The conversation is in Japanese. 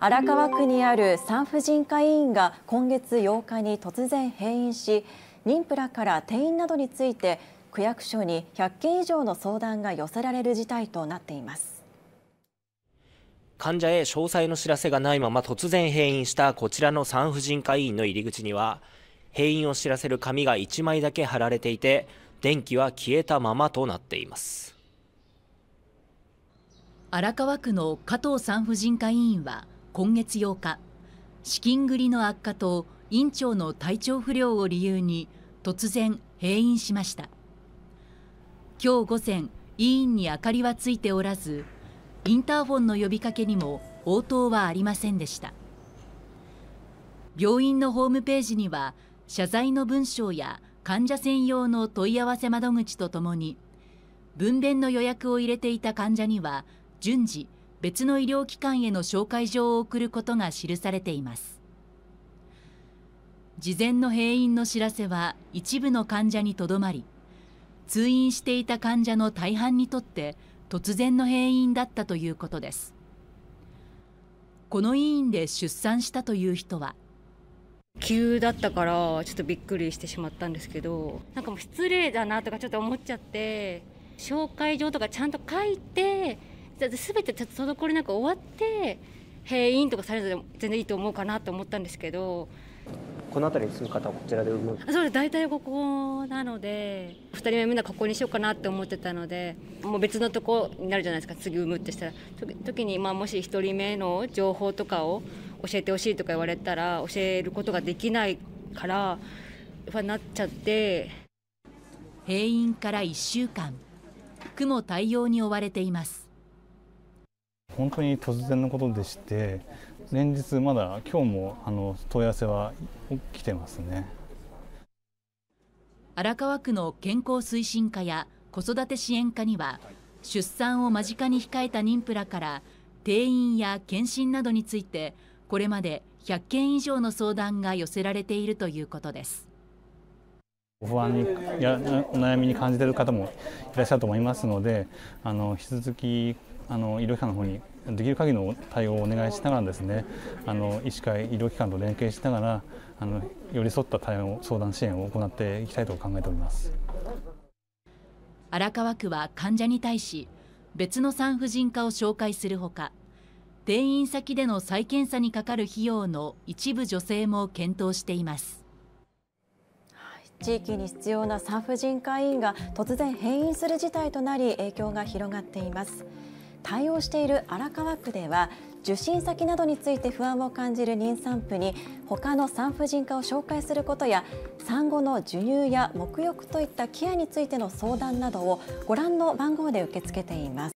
荒川区にある産婦人科医院が今月8日に突然閉院し妊婦らから転院などについて区役所に100件以上の相談が寄せられる事態となっています患者へ詳細の知らせがないまま突然閉院したこちらの産婦人科医院の入り口には閉院を知らせる紙が1枚だけ貼られていて電気は消えたままとなっています荒川区の加藤産婦人科医院は今月8日資金繰りの悪化と院長の体調不良を理由に突然閉院しました今日午前医院に明かりはついておらずインターフォンの呼びかけにも応答はありませんでした病院のホームページには謝罪の文章や患者専用の問い合わせ窓口とともに分娩の予約を入れていた患者には順次別の医療機関への紹介状を送ることが記されています事前の閉院の知らせは一部の患者にとどまり通院していた患者の大半にとって突然の閉院だったということですこの医院で出産したという人は急だったからちょっとびっくりしてしまったんですけどなんかもう失礼だなとかちょっと思っちゃって紹介状とかちゃんと書いて全て滞りなく終わって閉院とかされるので全然いいと思うかなと思ったんですけどこの辺りに住む方はこちらで産むそうです大体ここなので2人目みんなここにしようかなって思ってたのでもう別のとこになるじゃないですか次産むってしたら時に、まあ、もし1人目の情報とかを教えてほしいとか言われたら教えることができないからはなっちゃって閉院から1週間区も対応に追われています本当に突然のことでして、連日、まだ今日もあの問い合わせはきてますね。荒川区の健康推進課や子育て支援課には、出産を間近に控えた妊婦らから定員や検診などについてこれまで100件以上の相談が寄せられているということです。不安にやお悩みに感じている方もいらっしゃると思いますのであの引き続きあの医療機関の方にできる限りの対応をお願いしながらですねあの医師会医療機関と連携しながらあの寄り添った対応相談支援を行っていきたいと考えております荒川区は患者に対し別の産婦人科を紹介するほか転院先での再検査にかかる費用の一部助成も検討しています。地域に必要な産婦人科医院が突然変異する事態となり影響が広がっています対応している荒川区では受診先などについて不安を感じる妊産婦に他の産婦人科を紹介することや産後の授乳や沐浴といったケアについての相談などをご覧の番号で受け付けています。